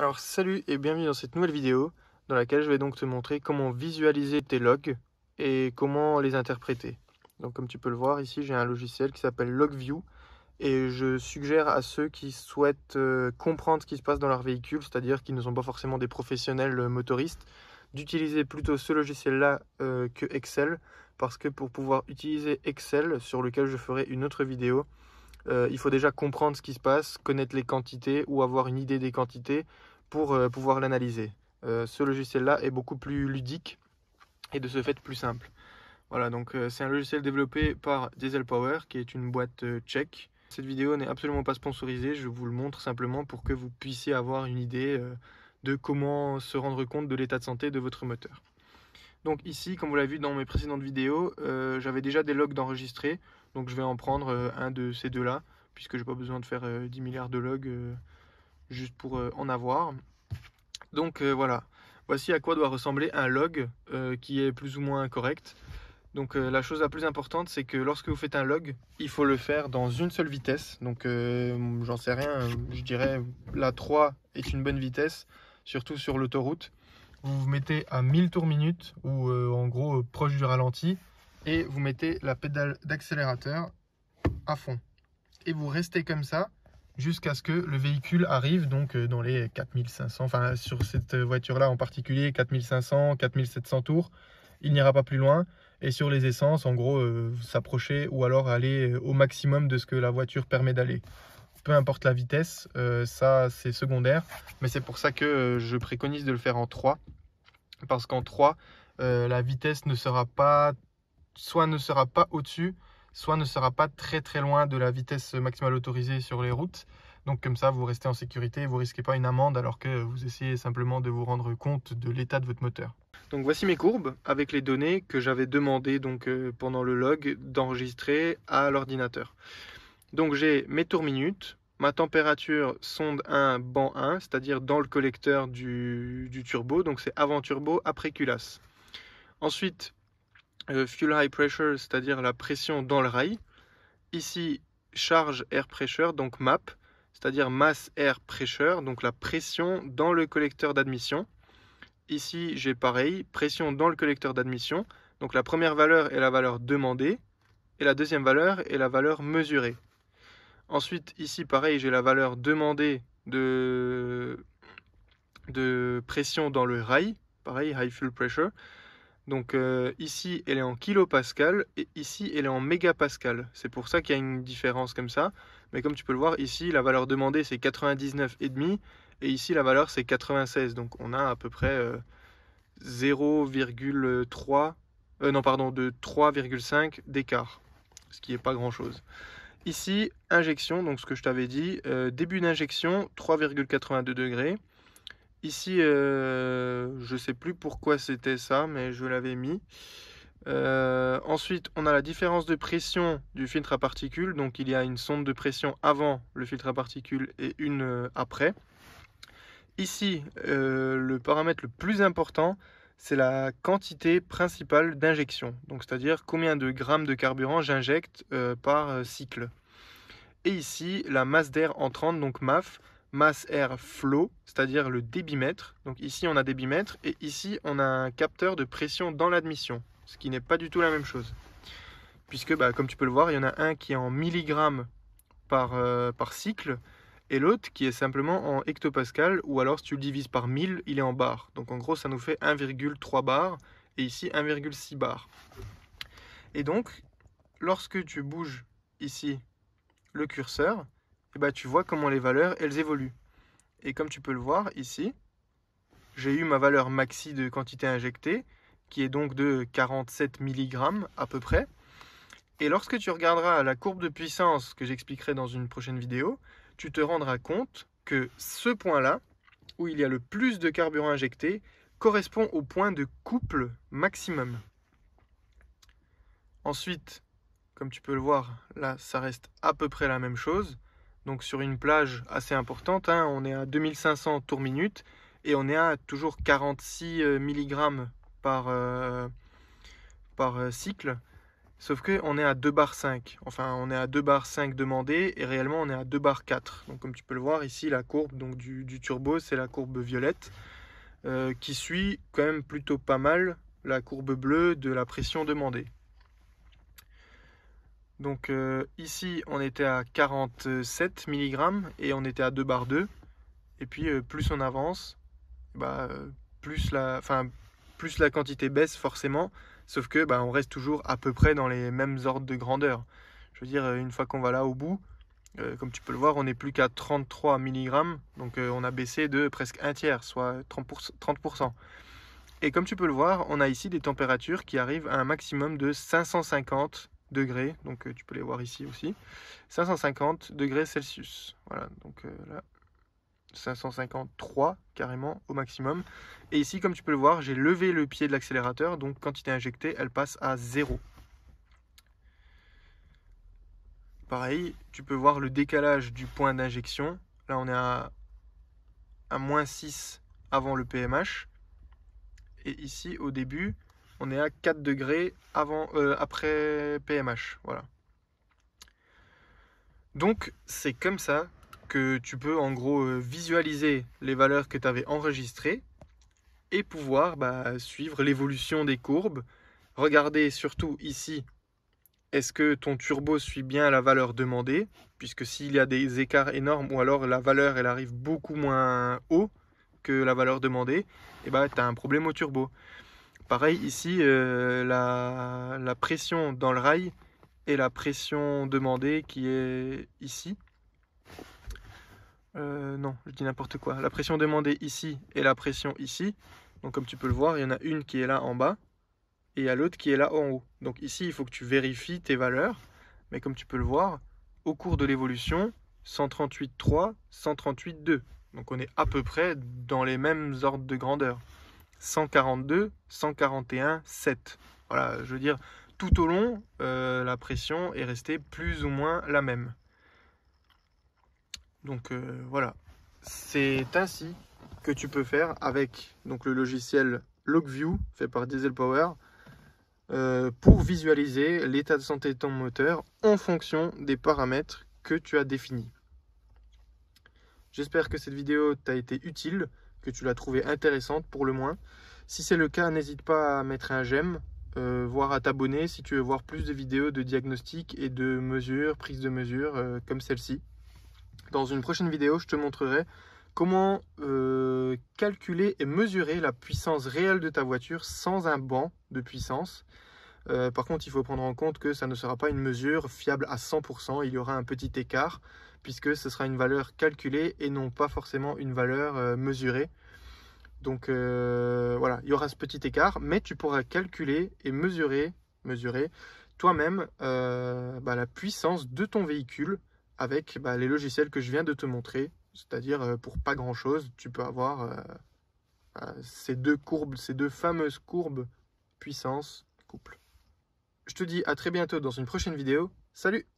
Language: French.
Alors salut et bienvenue dans cette nouvelle vidéo dans laquelle je vais donc te montrer comment visualiser tes logs et comment les interpréter. Donc comme tu peux le voir ici j'ai un logiciel qui s'appelle LogView et je suggère à ceux qui souhaitent euh, comprendre ce qui se passe dans leur véhicule, c'est-à-dire qui ne sont pas forcément des professionnels euh, motoristes, d'utiliser plutôt ce logiciel-là euh, que Excel parce que pour pouvoir utiliser Excel sur lequel je ferai une autre vidéo, il faut déjà comprendre ce qui se passe, connaître les quantités ou avoir une idée des quantités pour euh, pouvoir l'analyser. Euh, ce logiciel-là est beaucoup plus ludique et de ce fait plus simple. Voilà, donc euh, c'est un logiciel développé par Diesel Power, qui est une boîte tchèque. Cette vidéo n'est absolument pas sponsorisée, je vous le montre simplement pour que vous puissiez avoir une idée de comment se rendre compte de l'état de santé de votre moteur. Donc ici, comme vous l'avez vu dans mes précédentes vidéos, j'avais déjà des logs d'enregistrer, donc je vais en prendre un de ces deux-là, puisque je n'ai pas besoin de faire 10 milliards de logs juste pour euh, en avoir. Donc euh, voilà, voici à quoi doit ressembler un log euh, qui est plus ou moins correct. Donc la chose la plus importante, c'est que lorsque vous faites un log, il faut le faire dans une seule vitesse. Donc j'en sais rien, je dirais la 3 est une bonne vitesse, surtout sur l'autoroute. Vous vous mettez à 1000 tours minute, ou en gros proche du ralenti, et vous mettez la pédale d'accélérateur à fond. Et vous restez comme ça jusqu'à ce que le véhicule arrive donc euh, dans les 4500, enfin sur cette voiture-là en particulier, 4500, 4700 tours, il n'ira pas plus loin. Et sur les essences, en gros, euh, s'approcher ou alors aller euh, au maximum de ce que la voiture permet d'aller. Peu importe la vitesse, ça c'est secondaire, mais c'est pour ça que je préconise de le faire en 3, parce qu'en 3, la vitesse ne sera pas, soit ne sera pas au-dessus, soit ne sera pas très très loin de la vitesse maximale autorisée sur les routes. Donc comme ça, vous restez en sécurité vous risquez pas une amende alors que vous essayez simplement de vous rendre compte de l'état de votre moteur. Donc voici mes courbes avec les données que j'avais demandé donc euh, pendant le log d'enregistrer à l'ordinateur. Donc j'ai mes tours minutes, ma température sonde 1 banc 1, c'est-à-dire dans le collecteur du, du turbo, donc c'est avant turbo, après culasse. Ensuite, euh, fuel high pressure, c'est-à-dire la pression dans le rail. Ici, charge air pressure, donc MAP, c'est-à-dire mass air pressure, donc la pression dans le collecteur d'admission. Ici, j'ai pareil, pression dans le collecteur d'admission. Donc la première valeur est la valeur demandée et la deuxième valeur est la valeur mesurée. Ensuite, ici, pareil, j'ai la valeur demandée de, de pression dans le rail, pareil, high fuel pressure. Donc euh, ici, elle est en kilopascal et ici, elle est en mégapascal. C'est pour ça qu'il y a une différence comme ça. Mais comme tu peux le voir, ici, la valeur demandée, c'est 99,5 et ici, la valeur, c'est 96. Donc on a à peu près 0,3, euh, euh, non pardon, de 3,5 d'écart, ce qui n'est pas grand-chose. Ici, injection, donc ce que je t'avais dit, début d'injection, 3,82 degrés. Ici, euh, je ne sais plus pourquoi c'était ça, mais je l'avais mis. Euh, ensuite, on a la différence de pression du filtre à particules. Donc, il y a une sonde de pression avant le filtre à particules et une euh, après. Ici, le paramètre le plus important, c'est la quantité principale d'injection. Donc, c'est-à-dire combien de grammes de carburant j'injecte par cycle. Et ici, la masse d'air entrante, donc MAF, masse air flow, c'est-à-dire le débitmètre. Donc ici on a débitmètre et ici on a un capteur de pression dans l'admission, ce qui n'est pas du tout la même chose. Puisque bah, comme tu peux le voir, il y en a un qui est en milligramme euh, par, cycle et l'autre qui est simplement en hectopascal ou alors si tu le divises par 1000, il est en bar. Donc en gros ça nous fait 1,3 bar et ici 1,6 bar. Et donc lorsque tu bouges ici le curseur, eh ben, tu vois comment les valeurs, elles évoluent. Et comme tu peux le voir ici, j'ai eu ma valeur maxi de quantité injectée, qui est donc de 47 mg à peu près. Et lorsque tu regarderas la courbe de puissance que j'expliquerai dans une prochaine vidéo, tu te rendras compte que ce point-là, où il y a le plus de carburant injecté, correspond au point de couple maximum. Ensuite, comme tu peux le voir, là, ça reste à peu près la même chose donc sur une plage assez importante. Hein, on est à 2500 tours minute et on est à toujours 46 euh, mg par, euh, par euh, cycle. Sauf que on est à 2 bar 5. Enfin, on est à 2 bar 5 demandé et réellement on est à 2 bar 4. Donc comme tu peux le voir ici, la courbe donc, du, turbo, c'est la courbe violette qui suit quand même plutôt pas mal la courbe bleue de la pression demandée. Donc euh, ici, on était à 47 mg et on était à 2 bar. 2. Et puis euh, plus on avance, bah, euh, plus, la, plus la quantité baisse forcément. Sauf que bah, on reste toujours à peu près dans les mêmes ordres de grandeur. Je veux dire, une fois qu'on va là au bout, comme tu peux le voir, on n'est plus qu'à 33 mg. Donc on a baissé de presque un tiers, soit 30%, 30%. Et comme tu peux le voir, on a ici des températures qui arrivent à un maximum de 550 degrés, donc euh, tu peux les voir ici aussi, 550 degrés Celsius. Voilà, donc euh, là, 553 carrément au maximum. Et ici, comme tu peux le voir, j'ai levé le pied de l'accélérateur, donc quand il est injecté, elle passe à 0. Pareil, tu peux voir le décalage du point d'injection. Là, on est à, à moins 6 avant le PMH. Et ici, au début, on est à 4 degrés avant, euh, après PMH. Voilà. Donc c'est comme ça que tu peux en gros euh, visualiser les valeurs que tu avais enregistrées et pouvoir bah, suivre l'évolution des courbes. Regardez surtout ici, est-ce que ton turbo suit bien la valeur demandée Puisque s'il y a des écarts énormes ou alors la valeur elle arrive beaucoup moins haut que la valeur demandée, et eh ben bah, tu as un problème au turbo. Pareil ici, euh, la, pression dans le rail et la pression demandée qui est ici. Euh, non, je dis n'importe quoi. La pression demandée ici et la pression ici. Donc comme tu peux le voir, il y en a une qui est là en bas et il y a l'autre qui est là en haut. Donc ici, il faut que tu vérifies tes valeurs. Mais comme tu peux le voir, au cours de l'évolution, 138.3, 138.2. Donc on est à peu près dans les mêmes ordres de grandeur. 142, 141, 7. Voilà, je veux dire, tout au long, euh, la pression est restée plus ou moins la même. Donc euh, voilà, c'est ainsi que tu peux faire avec donc, le logiciel LogView, fait par Diesel Power, euh, pour visualiser l'état de santé de ton moteur en fonction des paramètres que tu as définis. J'espère que cette vidéo t'a été utile que tu l'as trouvée intéressante pour le moins. Si c'est le cas, n'hésite pas à mettre un j'aime, euh, voire à t'abonner si tu veux voir plus de vidéos de diagnostic et de mesures, prises de mesures euh, comme celle-ci. Dans une prochaine vidéo, je te montrerai comment euh, calculer et mesurer la puissance réelle de ta voiture sans un banc de puissance. par contre, il faut prendre en compte que ça ne sera pas une mesure fiable à 100%, il y aura un petit écart puisque ce sera une valeur calculée et non pas forcément une valeur euh, mesurée. Donc euh, voilà, il y aura ce petit écart, mais tu pourras calculer et mesurer, mesurer toi-même euh, bah, la puissance de ton véhicule avec bah, les logiciels que je viens de te montrer. C'est-à-dire pour pas grand-chose, tu peux avoir bah, ces deux courbes, ces deux fameuses courbes puissance couple. Je te dis à très bientôt dans une prochaine vidéo. Salut